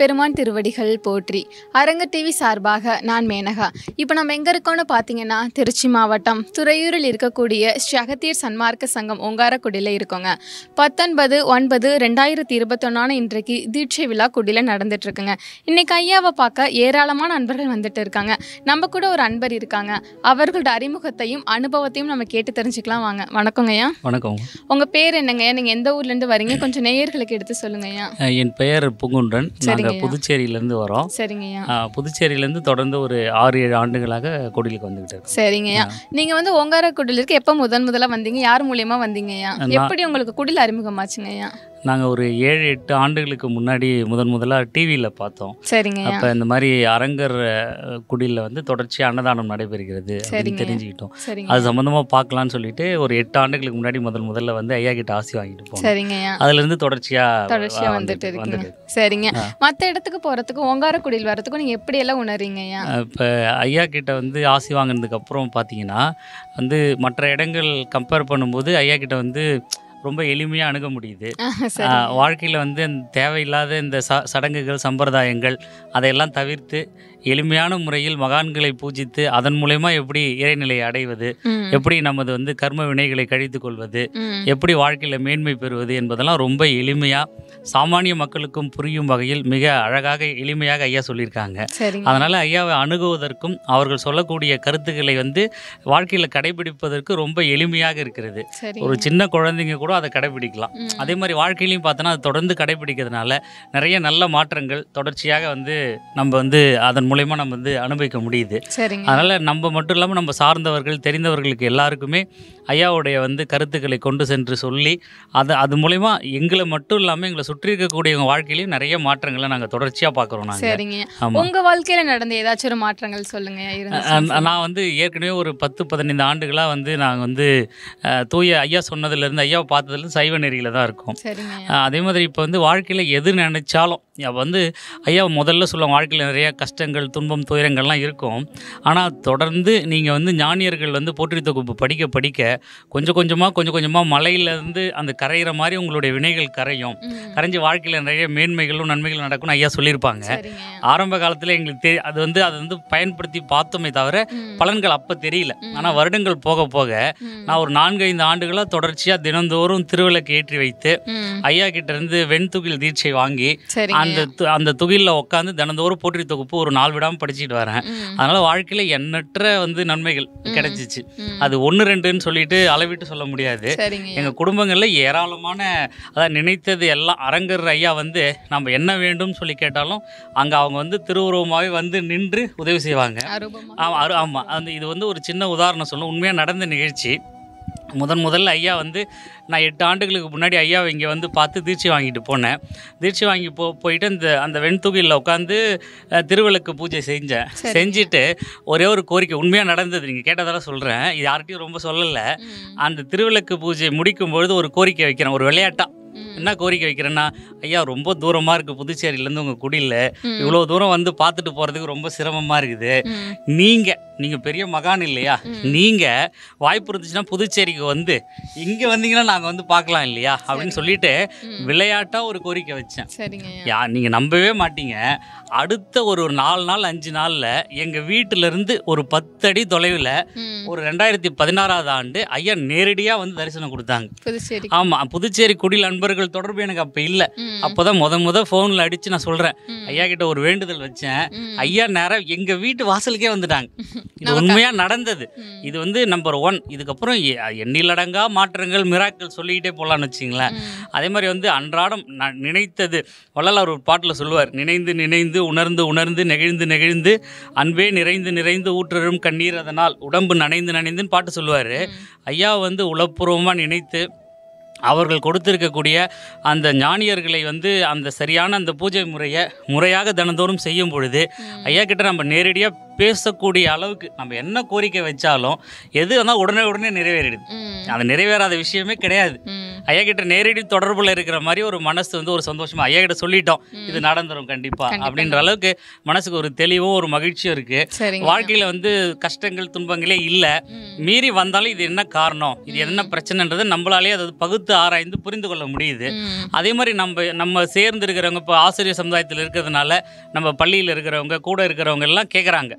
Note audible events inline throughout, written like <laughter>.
பெருமான் திருவடிகள் போற்றி அரங்க டிவி சார்பாக நான் மேனகா இப்போ நம்ம எங்கே இருக்கோம்னு பார்த்தீங்கன்னா திருச்சி மாவட்டம் துறையூரில் இருக்கக்கூடிய ஸ்ரீ சன்மார்க்க சங்கம் ஒங்காரக்குடியில் இருக்கோங்க பத்தொன்பது ஒன்பது ரெண்டாயிரத்தி இருபத்தொன்னான இன்றைக்கு தீட்சை விழா குடியில் நடந்துட்டுருக்குங்க இன்றைக்கி ஐயாவை பார்க்க ஏராளமான அன்பர்கள் வந்துட்டு இருக்காங்க நம்ம கூட ஒரு அன்பர் இருக்காங்க அவர்களோட அறிமுகத்தையும் அனுபவத்தையும் நம்ம கேட்டு தெரிஞ்சுக்கலாம் வாங்க வணக்கங்க ஐயா வணக்கம் உங்கள் பேர் என்னங்க நீங்கள் எந்த ஊர்லேருந்து வரீங்க கொஞ்சம் நேயர்களுக்கு எடுத்து சொல்லுங்க ஐயா என் பெயர் புங்குன்றன் நாங்கள் புதுச்சேரியிலேருந்து வரோம் சரிங்கய்யா புதுச்சேரியிலேருந்து தொடர்ந்து ஒரு ஆறு ஏழு ஆண்டுகளாக கோடிலுக்கு வந்துகிட்டு இருக்கோம் சரிங்கய்யா நீங்கள் வந்து ஓங்கார குடிலிருக்கு எப்போ முதன் முதலாக வந்தீங்க யார் மூலியமாக வந்தீங்கய்யா எப்படி உங்களுக்கு குடில் அறிமுகமாச்சுங்கய்யா நாங்கள் ஒரு ஏழு எட்டு ஆண்டுகளுக்கு முன்னாடி முதன் முதலாக டிவியில் பார்த்தோம் சரிங்க அப்போ இந்த மாதிரி அரங்கர் குடியில் வந்து தொடர்ச்சி அன்னதானம் நடைபெறுகிறது அப்படின்னு தெரிஞ்சுக்கிட்டோம் அது சம்மந்தமாக பார்க்கலான்னு சொல்லிட்டு ஒரு எட்டு ஆண்டுகளுக்கு முன்னாடி முதல் முதல்ல வந்து ஐயா கிட்ட ஆசி வாங்கிட்டு போகும் சரிங்க அதுலேருந்து தொடர்ச்சியாக தொடர்ச்சியாக வந்துட்டு இருக்கீங்க சரிங்க மற்ற இடத்துக்கு போகிறதுக்கும் ஒங்கார குடியில் வரதுக்கும் நீங்கள் எப்படியெல்லாம் உணர்றீங்க இப்போ ஐயா கிட்ட வந்து ஆசி வாங்கினதுக்கப்புறம் அப்புறம் பார்த்தீங்கன்னா வந்து மற்ற இடங்கள் கம்பேர் பண்ணும்போது ஐயா கிட்ட வந்து ரொம்ப எளிமையாக அணுக முடியுது வாழ்க்கையில் வந்து தேவையில்லாத இந்த ச சடங்குகள் சம்பிரதாயங்கள் அதையெல்லாம் தவிர்த்து எளிமையான முறையில் மகான்களை பூஜித்து அதன் மூலயமா எப்படி இறைநிலையை அடைவது எப்படி நமது வந்து கர்ம வினைகளை கழித்து கொள்வது எப்படி வாழ்க்கையில் மேன்மை பெறுவது என்பதெல்லாம் ரொம்ப எளிமையாக சாமானிய மக்களுக்கும் புரியும் வகையில் மிக அழகாக எளிமையாக ஐயா சொல்லியிருக்காங்க அதனால் ஐயாவை அணுகுவதற்கும் அவர்கள் சொல்லக்கூடிய கருத்துக்களை வந்து வாழ்க்கையில் கடைபிடிப்பதற்கு ரொம்ப எளிமையாக இருக்கிறது ஒரு சின்ன குழந்தைங்க கூட கூட அதை கடைபிடிக்கலாம் அதே மாதிரி வாழ்க்கையிலையும் பார்த்தோன்னா அது தொடர்ந்து கடைபிடிக்கிறதுனால நிறைய நல்ல மாற்றங்கள் தொடர்ச்சியாக வந்து நம்ம வந்து அதன் மூலயமா நம்ம வந்து அனுபவிக்க முடியுது அதனால் நம்ம மட்டும் இல்லாமல் நம்ம சார்ந்தவர்கள் தெரிந்தவர்களுக்கு எல்லாருக்குமே ஐயாவுடைய வந்து கருத்துக்களை கொண்டு சென்று சொல்லி அது அது மூலயமா எங்களை மட்டும் இல்லாமல் எங்களை சுற்றி இருக்கக்கூடிய வாழ்க்கையிலையும் நிறைய மாற்றங்களை நாங்கள் தொடர்ச்சியாக பார்க்குறோம் நாங்கள் உங்கள் வாழ்க்கையில் நடந்த ஏதாச்சும் ஒரு மாற்றங்கள் சொல்லுங்கள் நான் வந்து ஏற்கனவே ஒரு பத்து பதினைந்து ஆண்டுகளாக வந்து நாங்கள் வந்து தூய ஐயா சொன்னதுலேருந்து ஐயாவை பார்த்ததுல சைவ நெறியில் தான் இருக்கும் அதே மாதிரி இப்போ வந்து வாழ்க்கையில் எது நினைச்சாலும் வந்து ஐயா முதல்ல சொல்லுவோம் வாழ்க்கையில் நிறையா கஷ்டங்கள் துன்பம் துயரங்கள்லாம் இருக்கும் ஆனால் தொடர்ந்து நீங்கள் வந்து ஞானியர்கள் வந்து போற்றி தொகுப்பு படிக்க படிக்க கொஞ்சம் கொஞ்சமாக கொஞ்சம் கொஞ்சமாக மலையிலேருந்து அந்த கரையிற மாதிரி உங்களுடைய வினைகள் கரையும் கரைஞ்சி வாழ்க்கையில் நிறைய மேன்மைகளும் நன்மைகளும் நடக்கும்னு ஐயா சொல்லியிருப்பாங்க ஆரம்ப காலத்தில் எங்களுக்கு தெரிய அது வந்து அதை வந்து பயன்படுத்தி பார்த்தோமே தவிர பலன்கள் அப்போ தெரியல ஆனால் வருடங்கள் போக போக நான் ஒரு நான்கு ஐந்து ஆண்டுகளாக தொடர்ச்சியாக தினந்தோறும் தோறும் திருவிளக்கு ஏற்றி வைத்து ஐயா கிட்ட இருந்து வெண்துகில் தீட்சை வாங்கி அந்த அந்த துகில்ல உட்காந்து தினந்தோறும் போற்றி தொகுப்பு ஒரு நாள் விடாம படிச்சுட்டு வரேன் அதனால வாழ்க்கையில எண்ணற்ற வந்து நன்மைகள் கிடைச்சிச்சு அது ஒன்னு ரெண்டுன்னு சொல்லிட்டு அளவிட்டு சொல்ல முடியாது எங்க குடும்பங்களில் ஏராளமான அதான் நினைத்தது எல்லாம் அரங்கர் ஐயா வந்து நம்ம என்ன வேண்டும் சொல்லி கேட்டாலும் அங்க அவங்க வந்து திருவுருவமாவே வந்து நின்று உதவி செய்வாங்க ஆமாம் அந்த இது வந்து ஒரு சின்ன உதாரணம் சொல்லணும் உண்மையாக நடந்த நிகழ்ச்சி முதன் முதல்ல ஐயா வந்து நான் எட்டு ஆண்டுகளுக்கு முன்னாடி ஐயாவை இங்கே வந்து பார்த்து தீட்சி வாங்கிட்டு போனேன் தீட்சி வாங்கி போ போயிட்டு அந்த அந்த வெண்தொகையில் உட்காந்து திருவிளக்கு பூஜை செஞ்சேன் செஞ்சுட்டு ஒரே ஒரு கோரிக்கை உண்மையாக நடந்தது நீங்கள் கேட்டதெல்லாம் சொல்கிறேன் இது யார்கிட்டையும் ரொம்ப சொல்லலை அந்த திருவிளக்கு பூஜை முடிக்கும் பொழுது ஒரு கோரிக்கை வைக்கிறேன் ஒரு விளையாட்டாக என்ன கோரிக்கை வைக்கிறேன்னா ஐயா ரொம்ப தூரமாக இருக்குது புதுச்சேரியிலேருந்து உங்கள் குடியில் இவ்வளோ தூரம் வந்து பார்த்துட்டு போகிறதுக்கு ரொம்ப சிரமமாக இருக்குது நீங்கள் நீங்கள் பெரிய மகான் இல்லையா நீங்கள் வாய்ப்பு இருந்துச்சுன்னா புதுச்சேரிக்கு வந்து இங்கே வந்தீங்கன்னா நாங்கள் வந்து பார்க்கலாம் இல்லையா அப்படின்னு சொல்லிட்டு விளையாட்டாக ஒரு கோரிக்கை வச்சேன் யா நீங்கள் நம்பவே மாட்டீங்க அடுத்த ஒரு நாலு நாள் அஞ்சு நாளில் எங்கள் வீட்டிலேருந்து ஒரு பத்து அடி தொலைவில் ஒரு ரெண்டாயிரத்தி பதினாறாவது ஆண்டு ஐயா நேரடியாக வந்து தரிசனம் கொடுத்தாங்க ஆமாம் புதுச்சேரி குடியில் அன்பர்கள் தொடர்பு எனக்கு அப்போ இல்லை அப்போ தான் முத முத ஃபோனில் அடித்து நான் சொல்கிறேன் ஐயா கிட்ட ஒரு வேண்டுதல் வச்சேன் ஐயா நேரம் எங்கள் வீட்டு வாசலுக்கே வந்துட்டாங்க <laughs> இது உண்மையாக நடந்தது இது வந்து நம்பர் ஒன் இதுக்கப்புறம் எண்ணிலடங்கா மாற்றங்கள் மிராக்கள் சொல்லிக்கிட்டே போகலான்னு வச்சிங்களேன் அதே மாதிரி வந்து அன்றாடம் நான் நினைத்தது அவர் ஒரு பாட்டில் சொல்லுவார் நினைந்து நினைந்து உணர்ந்து உணர்ந்து நெகிழ்ந்து நெகிழ்ந்து அன்பே நிறைந்து நிறைந்து ஊற்றரும் கண்ணீர் அதனால் உடம்பு நனைந்து நனைந்துன்னு பாட்டு சொல்லுவார் ஐயா வந்து உளப்பூர்வமாக நினைத்து அவர்கள் கொடுத்திருக்கக்கூடிய அந்த ஞானியர்களை வந்து அந்த சரியான அந்த பூஜை முறையை முறையாக தினந்தோறும் செய்யும் பொழுது ஐயா கிட்ட நம்ம நேரடியாக பேசக்கூடிய அளவுக்கு நம்ம என்ன கோரிக்கை வச்சாலும் எது வந்தால் உடனே உடனே நிறைவேறிடுது அது நிறைவேறாத விஷயமே கிடையாது ஐயா கிட்ட நேரடி தொடர்பில் இருக்கிற மாதிரி ஒரு மனசு வந்து ஒரு சந்தோஷமா ஐயா கிட்ட சொல்லிட்டோம் இது நடந்துரும் கண்டிப்பா அப்படின்ற அளவுக்கு மனசுக்கு ஒரு தெளிவும் ஒரு மகிழ்ச்சியும் இருக்கு வாழ்க்கையில வந்து கஷ்டங்கள் துன்பங்களே இல்லை மீறி வந்தாலும் இது என்ன காரணம் இது என்ன பிரச்சனைன்றது நம்மளாலே அதை பகுத்து ஆராய்ந்து புரிந்து கொள்ள முடியுது அதே மாதிரி நம்ம நம்ம சேர்ந்து இருக்கிறவங்க இப்போ ஆசிரியர் சமுதாயத்தில் இருக்கிறதுனால நம்ம பள்ளியில் இருக்கிறவங்க கூட இருக்கிறவங்க எல்லாம் கேட்குறாங்க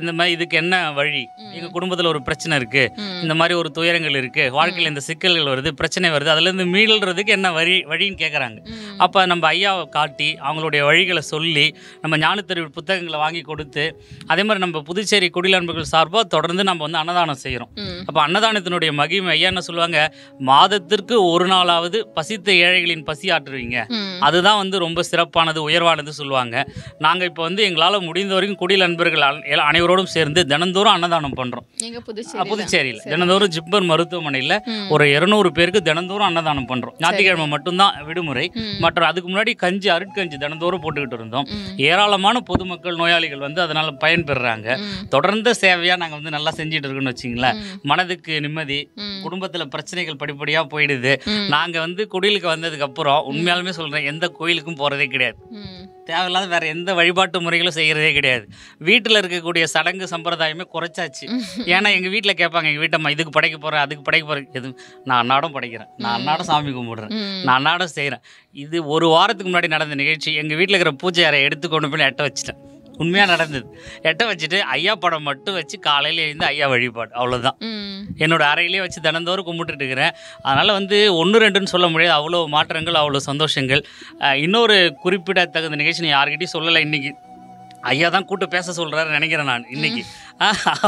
இந்த மாதிரி இதுக்கு என்ன வழி எங்க குடும்பத்துல ஒரு பிரச்சனை இருக்கு இந்த மாதிரி ஒரு துயரங்கள் இருக்கு வாழ்க்கையில் இந்த சிக்கல்கள் வருது பிரச்சனை வருது அதுல இருந்து மீளுறதுக்கு என்ன வழி வழின்னு கேக்குறாங்க அப்ப நம்ம ஐயாவை காட்டி அவங்களுடைய வழிகளை சொல்லி நம்ம ஞானத்தறிவு புத்தகங்களை வாங்கி கொடுத்து அதே மாதிரி நம்ம புதுச்சேரி குடில் அன்பர்கள் சார்பாக தொடர்ந்து நம்ம வந்து அன்னதானம் செய்கிறோம் அப்போ அன்னதானத்தினுடைய மகிமை ஐயா என்ன சொல்லுவாங்க மாதத்திற்கு ஒரு நாளாவது பசித்த ஏழைகளின் பசி ஆற்றுவீங்க அதுதான் வந்து ரொம்ப சிறப்பானது உயர்வானது சொல்லுவாங்க நாங்க இப்ப வந்து எங்களால் முடிந்த வரைக்கும் குடியில் அன்பர்கள் நண்பர்கள் அனைவரோடும் சேர்ந்து தினந்தோறும் அன்னதானம் பண்றோம் புதுச்சேரியில் தினந்தோறும் ஜிப்மர் மருத்துவமனையில் ஒரு இருநூறு பேருக்கு தினந்தோறும் அன்னதானம் பண்றோம் ஞாயிற்றுக்கிழமை மட்டும்தான் விடுமுறை மற்ற அதுக்கு முன்னாடி கஞ்சி அருட்கஞ்சி தினந்தோறும் போட்டுக்கிட்டு இருந்தோம் ஏராளமான பொதுமக்கள் நோயாளிகள் வந்து அதனால பயன்பெறாங்க தொடர்ந்த சேவையா நாங்க வந்து நல்லா செஞ்சுட்டு இருக்கோம்னு வச்சிங்களேன் மனதுக்கு நிம்மதி குடும்பத்தில் பிரச்சனைகள் படிப்படியாக போயிடுது நாங்கள் வந்து குடிலுக்கு அப்புறம் உண்மையாலுமே சொல்கிறேன் எந்த கோயிலுக்கும் போகிறதே கிடையாது தேவையில்லாத வேறு எந்த வழிபாட்டு முறைகளும் செய்கிறதே கிடையாது வீட்டு வீட்டில் இருக்கக்கூடிய சடங்கு சம்பிரதாயமே குறைச்சாச்சு ஏன்னா எங்கள் வீட்டில் கேட்பாங்க எங்கள் வீட்டம்மா இதுக்கு படைக்க போகிறேன் அதுக்கு படைக்க போகிறேன் எதுவும் நான் அன்னாடம் படைக்கிறேன் நான் அன்னாடம் சாமி கும்பிடுறேன் நான் அன்னாடம் செய்கிறேன் இது ஒரு வாரத்துக்கு முன்னாடி நடந்த நிகழ்ச்சி எங்கள் வீட்டில் இருக்கிற பூஜை அறையை எடுத்து கொண்டு போய் எட்ட வச்சுட்டேன் உண்மையாக நடந்தது எட்ட வச்சுட்டு ஐயா படம் மட்டும் வச்சு காலையில் எழுந்து ஐயா வழிபாடு அவ்வளோதான் என்னோட அறையிலே வச்சு தினந்தோறும் கும்பிட்டுட்டு இருக்கிறேன் அதனால் வந்து ஒன்று ரெண்டுன்னு சொல்ல முடியாது அவ்வளோ மாற்றங்கள் அவ்வளோ சந்தோஷங்கள் இன்னொரு குறிப்பிடத்தகுந்த நிகழ்ச்சி யார்கிட்டையும் சொல்லலை இன்றைக்கி ஐயா தான் கூட்டு பேச சொல்கிறாரு நினைக்கிறேன் நான் இன்றைக்கி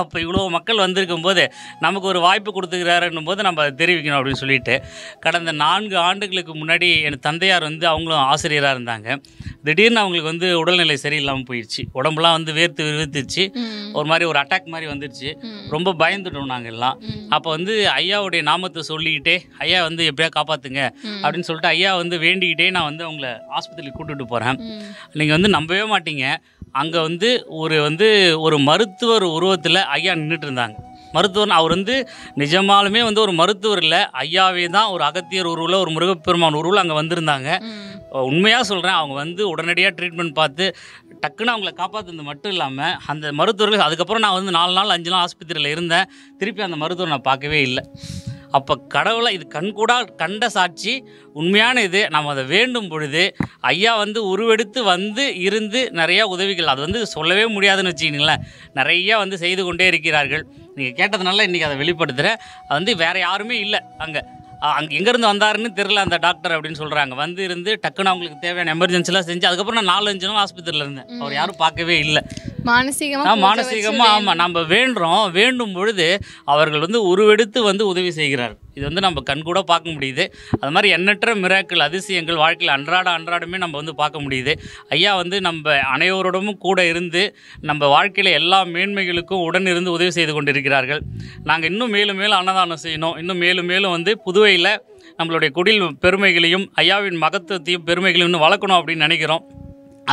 அப்போ இவ்வளோ மக்கள் வந்திருக்கும் போது நமக்கு ஒரு வாய்ப்பு கொடுத்துக்கிறாருன்னும் போது நம்ம தெரிவிக்கணும் அப்படின்னு சொல்லிட்டு கடந்த நான்கு ஆண்டுகளுக்கு முன்னாடி என் தந்தையார் வந்து அவங்களும் ஆசிரியராக இருந்தாங்க திடீர்னு அவங்களுக்கு வந்து உடல்நிலை சரியில்லாமல் போயிடுச்சு உடம்புலாம் வந்து வேர்த்து விருத்துச்சு ஒரு மாதிரி ஒரு அட்டாக் மாதிரி வந்துடுச்சு ரொம்ப பயந்துட்டோம் நாங்கள் எல்லாம் அப்போ வந்து ஐயாவுடைய நாமத்தை சொல்லிக்கிட்டே ஐயா வந்து எப்படியா காப்பாற்றுங்க அப்படின்னு சொல்லிட்டு ஐயா வந்து வேண்டிக்கிட்டே நான் வந்து அவங்கள ஆஸ்பத்திரிக்கு கூட்டுட்டு போகிறேன் நீங்கள் வந்து நம்பவே மாட்டீங்க அங்கே வந்து ஒரு வந்து ஒரு மருத்துவர் உருவத்தில் ஐயா நின்றுட்டு இருந்தாங்க மருத்துவர் அவர் வந்து நிஜமாலுமே வந்து ஒரு மருத்துவர் இல்லை ஐயாவே தான் ஒரு அகத்தியர் உருவில் ஒரு முருகப்பெருமான் உருவில் அங்கே வந்திருந்தாங்க உண்மையாக சொல்கிறேன் அவங்க வந்து உடனடியாக ட்ரீட்மெண்ட் பார்த்து டக்குன்னு அவங்கள காப்பாற்றுனது மட்டும் இல்லாமல் அந்த மருத்துவர்கள் அதுக்கப்புறம் நான் வந்து நாலு நாள் அஞ்சு நாள் ஆஸ்பத்திரியில் இருந்தேன் திருப்பி அந்த மருத்துவர் நான் பார்க்கவே இல்லை அப்போ கடவுளை இது கண்கூடா கண்ட சாட்சி உண்மையான இது நம்ம அதை வேண்டும் பொழுது ஐயா வந்து உருவெடுத்து வந்து இருந்து நிறையா உதவிகள் அது வந்து சொல்லவே முடியாதுன்னு வச்சுக்கிங்களேன் நிறையா வந்து செய்து கொண்டே இருக்கிறார்கள் நீங்கள் கேட்டதுனால இன்றைக்கி அதை வெளிப்படுத்துகிறேன் அது வந்து வேறு யாருமே இல்லை அங்கே அங்கே எங்கேருந்து வந்தாருன்னு தெரில அந்த டாக்டர் அப்படின்னு சொல்கிறாங்க வந்து இருந்து டக்குன்னு அவங்களுக்கு தேவையான எமர்ஜென்சிலாம் செஞ்சு அதுக்கப்புறம் நான் நாலு அஞ்சு நாள் ஹாஸ்பத்திரியில் இருந்தேன் அவர் யாரும் பார்க்கவே இல்லை மானசீகமாக மானசீகமாக ஆமாம் நம்ம வேண்டுறோம் வேண்டும் பொழுது அவர்கள் வந்து உருவெடுத்து வந்து உதவி செய்கிறார் இது வந்து நம்ம கண் கூட பார்க்க முடியுது அது மாதிரி எண்ணற்ற மிராக்கள் அதிசயங்கள் வாழ்க்கையில் அன்றாட அன்றாடமே நம்ம வந்து பார்க்க முடியுது ஐயா வந்து நம்ம அனைவரோடமும் கூட இருந்து நம்ம வாழ்க்கையில் எல்லா மேன்மைகளுக்கும் உடன் இருந்து உதவி செய்து கொண்டிருக்கிறார்கள் நாங்கள் இன்னும் மேலும் மேலும் அன்னதானம் செய்யணும் இன்னும் மேலும் மேலும் வந்து புதுவையில் நம்மளுடைய குடில் பெருமைகளையும் ஐயாவின் மகத்துவத்தையும் பெருமைகளையும் இன்னும் வளர்க்கணும் அப்படின்னு நினைக்கிறோம்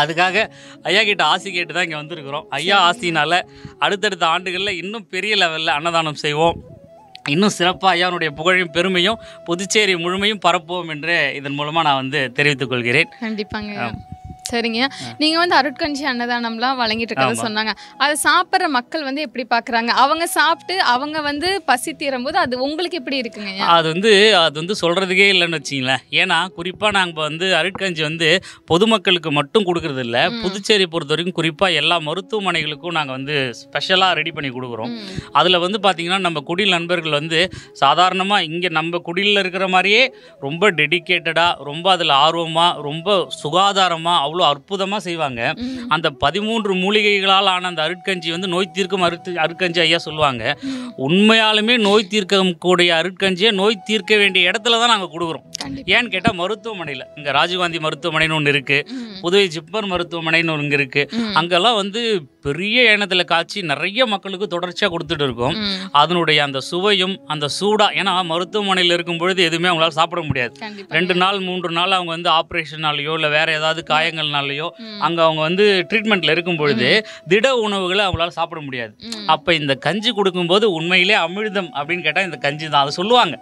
அதுக்காக ஐயா கிட்ட ஆசி கேட்டு தான் இங்கே வந்திருக்கிறோம் ஐயா ஆசினால் அடுத்தடுத்த ஆண்டுகளில் இன்னும் பெரிய லெவலில் அன்னதானம் செய்வோம் இன்னும் சிறப்பாக ஐயாவுடைய புகழையும் பெருமையும் புதுச்சேரி முழுமையும் பரப்புவோம் என்று இதன் மூலமாக நான் வந்து தெரிவித்துக் கொள்கிறேன் கண்டிப்பாங்க சரிங்க நீங்க வந்து அருட்கஞ்சி அன்னதானம்லாம் வழங்கிட்டு இருக்கதை சொன்னாங்க அதை சாப்பிட்ற மக்கள் வந்து எப்படி பாக்குறாங்க அவங்க சாப்பிட்டு அவங்க வந்து பசி தீரும் போது அது உங்களுக்கு எப்படி இருக்குங்க அது வந்து அது வந்து சொல்றதுக்கே இல்லைன்னு வச்சிங்களேன் ஏன்னா குறிப்பா நாங்க வந்து அருட்கஞ்சி வந்து பொதுமக்களுக்கு மட்டும் கொடுக்கறது இல்ல புதுச்சேரி பொறுத்த வரைக்கும் குறிப்பா எல்லா மருத்துவமனைகளுக்கும் நாங்க வந்து ஸ்பெஷலா ரெடி பண்ணி கொடுக்குறோம் அதுல வந்து பாத்தீங்கன்னா நம்ம குடில் நண்பர்கள் வந்து சாதாரணமா இங்க நம்ம குடில இருக்கிற மாதிரியே ரொம்ப டெடிக்கேட்டடா ரொம்ப அதுல ஆர்வமா ரொம்ப சுகாதாரமா அவ்வளோ அற்புதமாக செய்வாங்க அந்த பதிமூன்று மூலிகைகளால் ஆன அந்த அருட்கஞ்சி வந்து நோய் தீர்க்கும் அருத்து அருட்கஞ்சி ஐயா சொல்லுவாங்க உண்மையாலுமே நோய் தீர்க்கக்கூடிய அருட்கஞ்சியை நோய் தீர்க்க வேண்டிய இடத்துல தான் நாங்கள் கொடுக்குறோம் ஏன்னு கேட்டால் மருத்துவமனையில் இங்கே ராஜீவ்காந்தி மருத்துவமனைன்னு ஒன்று இருக்குது புதுவை ஜிப்மர் மருத்துவமனைன்னு ஒன்று இருக்குது அங்கெல்லாம் வந்து பெரிய எண்ணத்தில் காய்ச்சி நிறைய மக்களுக்கு தொடர்ச்சியாக கொடுத்துட்டு இருக்கோம் அதனுடைய அந்த சுவையும் அந்த சூடாக ஏன்னா மருத்துவமனையில் இருக்கும் பொழுது எதுவுமே அவங்களால சாப்பிட முடியாது ரெண்டு நாள் மூன்று நாள் அவங்க வந்து ஆப்ரேஷனாலேயோ இல்லை வேறு ஏதாவது காயங்கள் காரணங்கள்னாலேயோ அங்கே அவங்க வந்து ட்ரீட்மெண்ட்டில் இருக்கும் பொழுது திட உணவுகளை அவங்களால சாப்பிட முடியாது அப்போ இந்த கஞ்சி கொடுக்கும்போது உண்மையிலே அமிழ்தம் அப்படின்னு கேட்டால் இந்த கஞ்சி தான் அதை சொல்லுவாங்க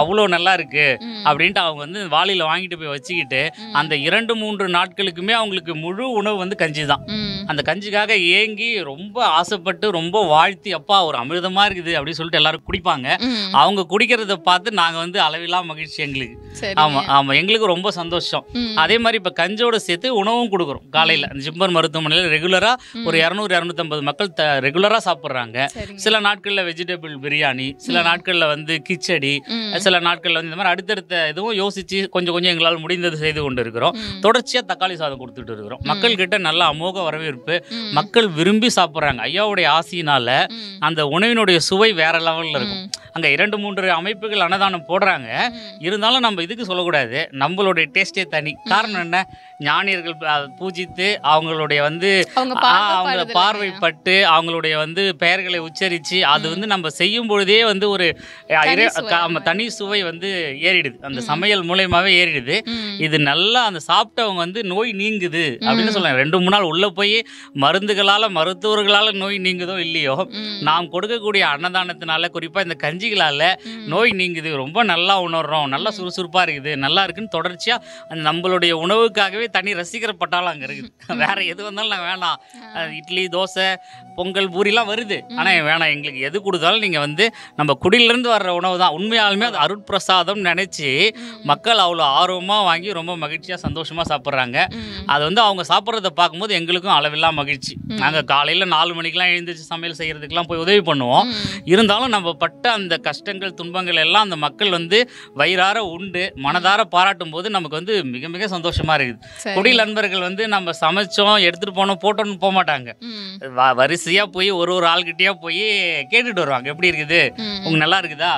அவ்வளோ நல்லா இருக்கு அப்படின்ட்டு அவங்க வந்து வாளியில் வாங்கிட்டு போய் வச்சுக்கிட்டு அந்த இரண்டு மூன்று நாட்களுக்குமே அவங்களுக்கு முழு உணவு வந்து கஞ்சி தான் அந்த கஞ்சிக்காக ஏங்கி ரொம்ப ஆசைப்பட்டு ரொம்ப வாழ்த்தி அப்பா ஒரு அமிர்தமா இருக்குது அப்படின்னு சொல்லிட்டு எல்லாரும் குடிப்பாங்க அவங்க குடிக்கிறத பார்த்து நாங்க வந்து அளவில்லா மகிழ்ச்சி எங்களுக்கு ஆமா ஆமா எங்களுக்கு ரொம்ப சந்தோஷம் அதே மாதிரி இப்ப கஞ்சோட சேர்த்து உணவும் கொடுக்குறோம் காலையில் ஜிம்பர் மருத்துவமனையில் ரெகுலராக ஒரு இரநூறு இரநூத்தம்பது மக்கள் த ரெகுலராக சாப்பிட்றாங்க சில நாட்களில் வெஜிடபிள் பிரியாணி சில நாட்களில் வந்து கிச்சடி சில நாட்களில் வந்து இந்த மாதிரி அடுத்தடுத்த இதுவும் யோசித்து கொஞ்சம் கொஞ்சம் எங்களால் முடிந்தது செய்து கொண்டு இருக்கிறோம் தொடர்ச்சியாக தக்காளி சாதம் கொடுத்துட்டு இருக்கிறோம் மக்கள்கிட்ட நல்ல அமோக வரவேற்பு மக்கள் விரும்பி சாப்பிட்றாங்க ஐயாவுடைய ஆசையினால் அந்த உணவினுடைய சுவை வேற லெவலில் இருக்கும் அங்கே இரண்டு மூன்று அமைப்புகள் அன்னதானம் போடுறாங்க இருந்தாலும் நம்ம இதுக்கு சொல்லக்கூடாது நம்மளுடைய டேஸ்டே தனி காரணம் என்ன ஞானியர்கள் பூஜித்து அவங்களுடைய வந்து அவங்கள பார்வைப்பட்டு அவங்களுடைய வந்து பெயர்களை உச்சரித்து அது வந்து நம்ம செய்யும் பொழுதே வந்து ஒரு தனி சுவை வந்து ஏறிடுது அந்த சமையல் மூலயமாவே ஏறிடுது இது நல்லா அந்த சாப்பிட்டவங்க வந்து நோய் நீங்குது அப்படின்னு சொல்லுவாங்க ரெண்டு மூணு நாள் உள்ளே போய் மருந்துகளால் மருத்துவர்களால் நோய் நீங்குதோ இல்லையோ நாம் கொடுக்கக்கூடிய அன்னதானத்தினால குறிப்பாக இந்த கஞ்சி செஞ்சுக்கலாம்ல நோய் நீங்குது ரொம்ப நல்லா உணர்றோம் நல்லா சுறுசுறுப்பாக இருக்குது நல்லா இருக்குன்னு தொடர்ச்சியாக அந்த நம்மளுடைய உணவுக்காகவே தனி ரசிக்கிற பட்டாலும் அங்கே இருக்குது வேற எது வந்தாலும் நான் வேணாம் இட்லி தோசை பொங்கல் பூரிலாம் வருது ஆனால் வேணாம் எங்களுக்கு எது கொடுத்தாலும் நீங்கள் வந்து நம்ம குடியிலேருந்து வர்ற உணவு தான் உண்மையாலுமே அது அருட்பிரசாதம் நினச்சி மக்கள் அவ்வளோ ஆர்வமாக வாங்கி ரொம்ப மகிழ்ச்சியாக சந்தோஷமாக சாப்பிட்றாங்க அது வந்து அவங்க சாப்பிட்றத பார்க்கும்போது எங்களுக்கும் அளவில்லா மகிழ்ச்சி நாங்கள் காலையில் நாலு மணிக்கெலாம் எழுந்திரிச்சு சமையல் செய்கிறதுக்கெலாம் போய் உதவி பண்ணுவோம் இருந்தாலும் நம்ம பட்ட அந்த கஷ்டங்கள் துன்பங்கள் எல்லாம் அந்த மக்கள் வந்து வயிறார உண்டு மனதார பாராட்டும் போது நமக்கு வந்து மிக மிக சந்தோஷமா இருக்குது குடியில் நண்பர்கள் வந்து நம்ம சமைச்சோம் எடுத்துட்டு போனோம் போட்டோம்னு போக மாட்டாங்க வரிசையா போய் ஒரு ஒரு ஆள்கிட்டயா போய் கேட்டுட்டு வருவாங்க எப்படி இருக்குது உங்களுக்கு நல்லா இருக்குதா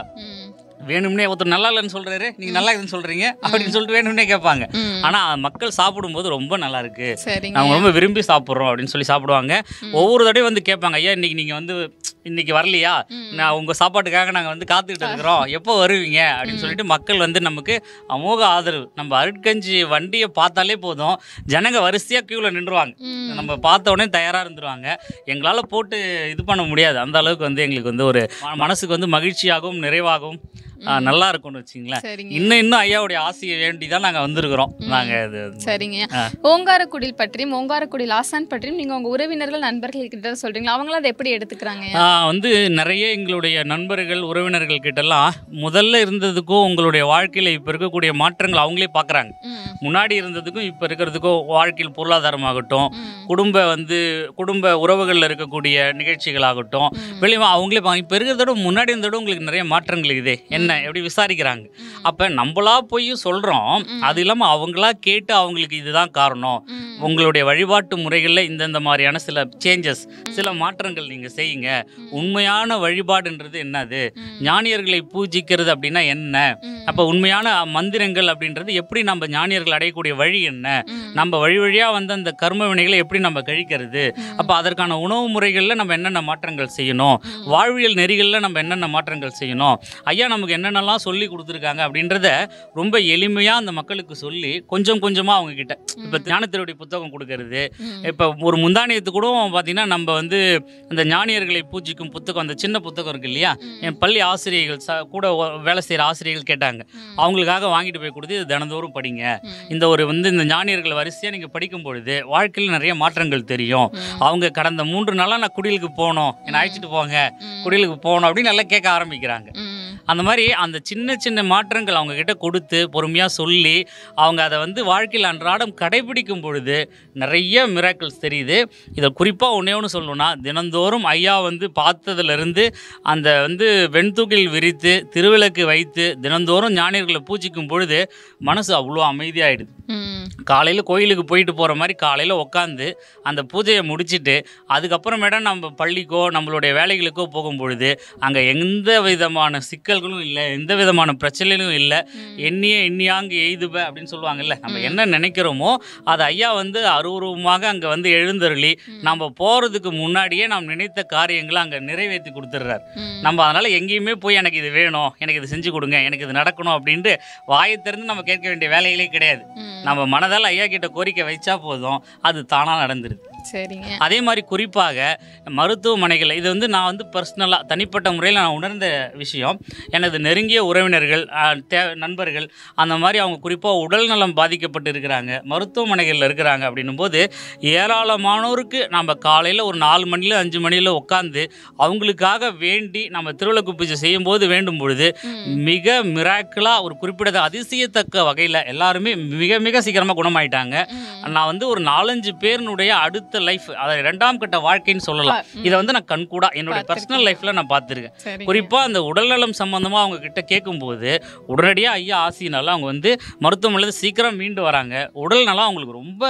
வேணும்னே ஒருத்தர் நல்லா இல்லைன்னு சொல்றாரு நீங்க நல்லா இதுன்னு சொல்றீங்க அப்படின்னு சொல்லிட்டு வேணும்னே கேட்பாங்க ஆனா மக்கள் சாப்பிடும்போது ரொம்ப நல்லா இருக்கு அவங்க ரொம்ப விரும்பி சாப்பிட்றோம் அப்படின்னு சொல்லி சாப்பிடுவாங்க ஒவ்வொரு தடையும் வந்து கேட்பாங்க ஐயா இன்னைக்கு நீங்க வந்து இன்னைக்கு வரலையா நான் உங்க சாப்பாட்டுக்காக நாங்க வந்து காத்துக்கிட்டு இருக்கிறோம் எப்போ வருவீங்க அப்படின்னு சொல்லிட்டு மக்கள் வந்து நமக்கு அமோக ஆதரவு நம்ம அருட்கஞ்சி வண்டியை பார்த்தாலே போதும் ஜனங்க வரிசையா கியூல நின்றுவாங்க நம்ம பார்த்த உடனே தயாரா இருந்துருவாங்க எங்களால போட்டு இது பண்ண முடியாது அந்த அளவுக்கு வந்து எங்களுக்கு வந்து ஒரு மனசுக்கு வந்து மகிழ்ச்சியாகவும் நிறைவாகவும் நல்லா இருக்கும்னு வச்சுங்களேன் இன்னும் இன்னும் ஐயாவுடைய ஆசையை வேண்டிதான் நாங்க நாங்கள் வந்திருக்கிறோம் நாங்கள் இது சரிங்க ஓங்காரக்குடில் பற்றியும் ஓங்காரக்குடில் ஆசான் பற்றியும் நீங்கள் உங்கள் உறவினர்கள் நண்பர்கள் கிட்ட சொல்கிறீங்களா அவங்களாம் அதை எப்படி எடுத்துக்கிறாங்க வந்து நிறைய எங்களுடைய நண்பர்கள் உறவினர்கள் கிட்டலாம் முதல்ல இருந்ததுக்கும் உங்களுடைய வாழ்க்கையில் இப்போ இருக்கக்கூடிய மாற்றங்கள் அவங்களே பார்க்குறாங்க முன்னாடி இருந்ததுக்கும் இப்போ இருக்கிறதுக்கும் வாழ்க்கையில் பொருளாதாரமாகட்டும் குடும்ப வந்து குடும்ப உறவுகளில் இருக்கக்கூடிய நிகழ்ச்சிகளாகட்டும் வெளியே அவங்களே இப்போ இருக்கிறதோட முன்னாடி இருந்ததோட உங்களுக்கு நிறைய மாற்றங்கள் இதே என்ன என்ன எப்படி விசாரிக்கிறாங்க அப்ப நம்மளா போய் சொல்றோம் அது இல்லாம அவங்களா கேட்டு அவங்களுக்கு இதுதான் காரணம் உங்களுடைய வழிபாட்டு முறைகளில் இந்தந்த மாதிரியான சில சேஞ்சஸ் சில மாற்றங்கள் நீங்கள் செய்யுங்க உண்மையான வழிபாடுன்றது என்னது ஞானியர்களை பூஜிக்கிறது அப்படின்னா என்ன அப்போ உண்மையான மந்திரங்கள் அப்படின்றது எப்படி நம்ம ஞானியர்கள் அடையக்கூடிய வழி என்ன நம்ம வழி வழியாக வந்து அந்த கர்ம வினைகளை எப்படி நம்ம கழிக்கிறது அப்போ அதற்கான உணவு முறைகளில் நம்ம என்னென்ன மாற்றங்கள் செய்யணும் வாழ்வியல் நெறிகளில் நம்ம என்னென்ன மாற்றங்கள் செய்யணும் ஐயா நமக்கு என்னென்னலாம் சொல்லி கொடுத்துருக்காங்க அப்படின்றத ரொம்ப எளிமையாக அந்த மக்களுக்கு சொல்லி கொஞ்சம் கொஞ்சமாக அவங்கக்கிட்ட இப்போ ஞானத்தினுடைய புத்தகம் கொடுக்கறது இப்போ ஒரு முந்தானியத்து கூட பார்த்திங்கன்னா நம்ம வந்து அந்த ஞானியர்களை பூஜிக்கும் புத்தகம் அந்த சின்ன புத்தகம் இருக்குது இல்லையா என் பள்ளி ஆசிரியர்கள் கூட வேலை செய்கிற ஆசிரியர்கள் கேட்டாங்க அவங்களுக்காக வாங்கிட்டு போய் கொடுத்து இது தினந்தோறும் படிங்க இந்த ஒரு வந்து இந்த ஞானியர்கள் வரிசையாக நீங்கள் படிக்கும் பொழுது வாழ்க்கையில் நிறைய மாற்றங்கள் தெரியும் அவங்க கடந்த மூன்று நாளாக நான் குடியலுக்கு போகணும் என்னை அழைச்சிட்டு போங்க குடியலுக்கு போகணும் அப்படின்னு நல்லா கேட்க ஆரம்பிக்கிறாங்க அந்த மாதிரி அந்த சின்ன சின்ன மாற்றங்கள் அவங்கக்கிட்ட கொடுத்து பொறுமையாக சொல்லி அவங்க அதை வந்து வாழ்க்கையில் அன்றாடம் கடைபிடிக்கும் பொழுது நிறைய மிராக்கிள்ஸ் தெரியுது இதை குறிப்பாக ஒன்றே ஒன்று சொல்லணும்னா தினந்தோறும் ஐயா வந்து பார்த்ததுலேருந்து அந்த வந்து வெண்தூக்கில் விரித்து திருவிளக்கு வைத்து தினந்தோறும் ஞானியர்களை பூஜிக்கும் பொழுது மனசு அவ்வளோ அமைதியாகிடுது காலையில் கோயிலுக்கு போயிட்டு போகிற மாதிரி காலையில் உட்காந்து அந்த பூஜையை முடிச்சுட்டு அதுக்கப்புறமேட்டா நம்ம பள்ளிக்கோ நம்மளுடைய வேலைகளுக்கோ போகும் பொழுது அங்கே எந்த விதமான சிக்கல்களும் இல்லை எந்த விதமான பிரச்சனைகளும் இல்லை எண்ணிய அங்கே எய்துப அப்படின்னு சொல்லுவாங்கல்ல நம்ம என்ன நினைக்கிறோமோ அது ஐயா வந்து அருவருவமாக அங்கே வந்து எழுந்தருளி நம்ம போகிறதுக்கு முன்னாடியே நாம் நினைத்த காரியங்களை அங்கே நிறைவேற்றி கொடுத்துட்றாரு நம்ம அதனால் எங்கேயுமே போய் எனக்கு இது வேணும் எனக்கு இது செஞ்சு கொடுங்க எனக்கு இது நடக்கணும் அப்படின்ட்டு வாயை திறந்து நம்ம கேட்க வேண்டிய வேலைகளே கிடையாது நம்ம மனதால் ஐயா கிட்ட கோரிக்கை வைச்சா போதும் அது தானாக நடந்துருது சரிங்க அதே மாதிரி குறிப்பாக மருத்துவமனைகள் இது வந்து நான் வந்து பர்சனலாக தனிப்பட்ட முறையில் நான் உணர்ந்த விஷயம் எனது நெருங்கிய உறவினர்கள் தே நண்பர்கள் அந்த மாதிரி அவங்க குறிப்பாக உடல்நலம் பாதிக்கப்பட்டு இருக்கிறாங்க மருத்துவமனைகளில் இருக்கிறாங்க அப்படின்னும் போது ஏராளமானோருக்கு நம்ம காலையில் ஒரு நாலு மணியில் அஞ்சு மணியில் உட்காந்து அவங்களுக்காக வேண்டி நம்ம திருவிழக்கு பூஜை செய்யும்போது வேண்டும் பொழுது மிக மிராக்கிளாக ஒரு குறிப்பிட்ட அதிசயத்தக்க வகையில் எல்லாருமே மிக மிக சீக்கிரமாக குணமாயிட்டாங்க நான் வந்து ஒரு நாலஞ்சு பேருனுடைய அடுத்த லைஃப் அதை ரெண்டாம் கட்ட வாழ்க்கைன்னு சொல்லலாம் இதை வந்து நான் கண்கூடா என்னுடைய பர்சனல் லைஃப்ல நான் பார்த்துருக்கேன் குறிப்பாக அந்த உடல்நலம் சம்பந்தமாக அவங்க கிட்ட கேட்கும்போது உடனடியாக ஐயா ஆசினால அவங்க வந்து மருத்துவமனையில் சீக்கிரம் மீண்டு வராங்க உடல் நலம் அவங்களுக்கு ரொம்ப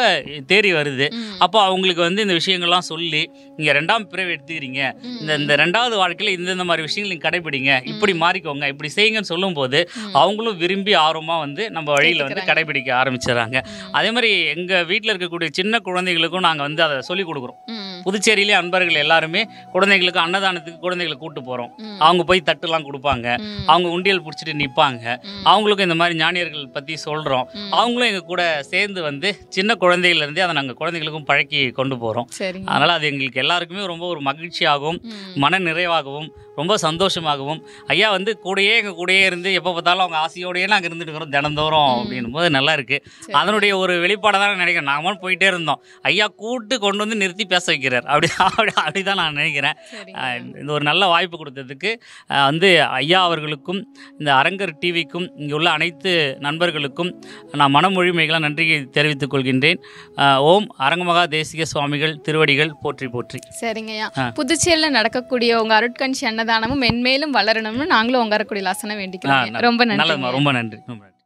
தேறி வருது அப்போ அவங்களுக்கு வந்து இந்த விஷயங்கள்லாம் சொல்லி நீங்கள் ரெண்டாம் பிறவை எடுத்துக்கிறீங்க இந்த இந்த ரெண்டாவது வாழ்க்கையில் இந்தந்த மாதிரி விஷயங்கள் நீங்கள் கடைபிடிங்க இப்படி மாறிக்கோங்க இப்படி செய்யுங்கன்னு சொல்லும்போது அவங்களும் விரும்பி ஆர்வமாக வந்து நம்ம வழியில் வந்து கடைபிடிக்க ஆரம்பிச்சிடறாங்க அதே மாதிரி எங்கள் வீட்டில் இருக்கக்கூடிய சின்ன குழந்தைகளுக்கும் நாங்கள் வந்து அதை சொல்லிக் கொடுக்குறோம் புதுச்சேரியிலே அன்பர்கள் எல்லாருமே குழந்தைங்களுக்கு அன்னதானத்துக்கு குழந்தைகளை கூட்டு போகிறோம் அவங்க போய் தட்டுலாம் கொடுப்பாங்க அவங்க உண்டியல் பிடிச்சிட்டு நிற்பாங்க அவங்களுக்கும் இந்த மாதிரி ஞானியர்கள் பற்றி சொல்கிறோம் அவங்களும் எங்கள் கூட சேர்ந்து வந்து சின்ன குழந்தைகள்லேருந்தே அதை நாங்கள் குழந்தைங்களுக்கும் பழக்கி கொண்டு போகிறோம் அதனால் அது எங்களுக்கு எல்லாருக்குமே ரொம்ப ஒரு மகிழ்ச்சியாகவும் மன நிறைவாகவும் ரொம்ப சந்தோஷமாகவும் ஐயா வந்து கூடயே எங்கள் கூடயே இருந்து எப்போ பார்த்தாலும் அவங்க ஆசையோடையே நாங்கள் இருந்துட்டு இருக்கிறோம் தினந்தோறும் அப்படின்னும் போது நல்லா இருக்குது அதனுடைய ஒரு வெளிப்பாடாக தான் நினைக்கிறேன் நாமளும் போயிட்டே இருந்தோம் ஐயா கூட்டு கொண்டு வந்து நிறுத்தி பேச வைக்கிறார் அப்படி அப்படி அப்படி தான் நான் நினைக்கிறேன் இந்த ஒரு நல்ல வாய்ப்பு கொடுத்ததுக்கு வந்து ஐயா அவர்களுக்கும் இந்த அரங்கர் டிவிக்கும் இங்கே உள்ள அனைத்து நண்பர்களுக்கும் நான் மனமொழிமைகளாக நன்றியை தெரிவித்துக் கொள்கின்றேன் ஓம் அரங்கமகா தேசிக சுவாமிகள் திருவடிகள் போற்றி போற்றி சரிங்கய்யா புதுச்சேரியில் நடக்கக்கூடிய உங்க அருட்கண் அன்னதானமும் மென்மேலும் வளரணும்னு நாங்களும் உங்கள் அரக்குடி லாசனை வேண்டிக்கிறோம் ரொம்ப நன்றி ரொம்ப நன்றி